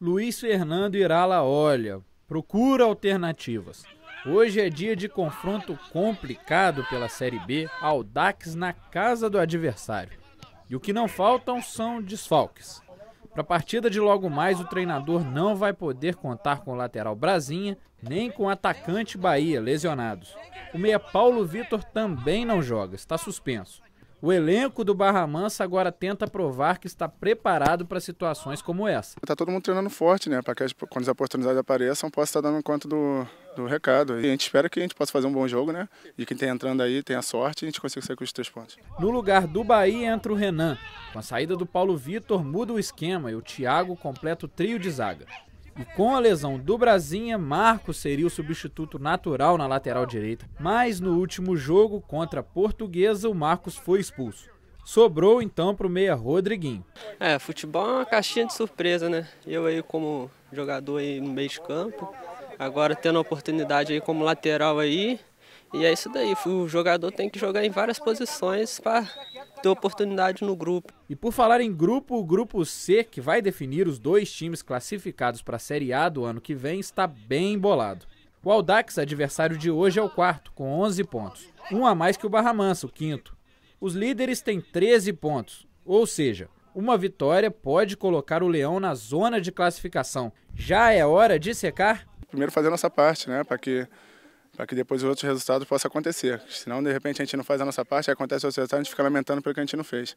Luiz Fernando Irala olha, procura alternativas. Hoje é dia de confronto complicado pela Série B ao Dax na casa do adversário. E o que não faltam são desfalques. Para a partida de logo mais, o treinador não vai poder contar com o lateral Brasinha nem com o atacante Bahia, lesionados. O meia Paulo Vitor também não joga, está suspenso. O elenco do Barra Mansa agora tenta provar que está preparado para situações como essa. Está todo mundo treinando forte, né? Para que quando as oportunidades apareçam, possa estar tá dando conta do, do recado. E a gente espera que a gente possa fazer um bom jogo, né? E quem está entrando aí tenha sorte e a gente consiga sair com os três pontos. No lugar do Bahia entra o Renan. Com a saída do Paulo Vitor, muda o esquema e o Thiago completa o trio de zaga. E com a lesão do Brasinha, Marcos seria o substituto natural na lateral direita. Mas no último jogo contra a Portuguesa, o Marcos foi expulso. Sobrou então para o meia Rodriguinho. É, futebol é uma caixinha de surpresa, né? Eu aí como jogador aí no meio de campo, agora tendo a oportunidade aí como lateral aí. E é isso daí, o jogador tem que jogar em várias posições para ter oportunidade no grupo. E por falar em grupo, o grupo C, que vai definir os dois times classificados para a Série A do ano que vem, está bem embolado. O Aldax, adversário de hoje, é o quarto, com 11 pontos. Um a mais que o Barra Mansa, o quinto. Os líderes têm 13 pontos, ou seja, uma vitória pode colocar o Leão na zona de classificação. Já é hora de secar? Primeiro fazer a nossa parte, né, para que para que depois os outros resultados possam acontecer. Senão, de repente, a gente não faz a nossa parte, acontece o resultado, a gente fica lamentando pelo que a gente não fez.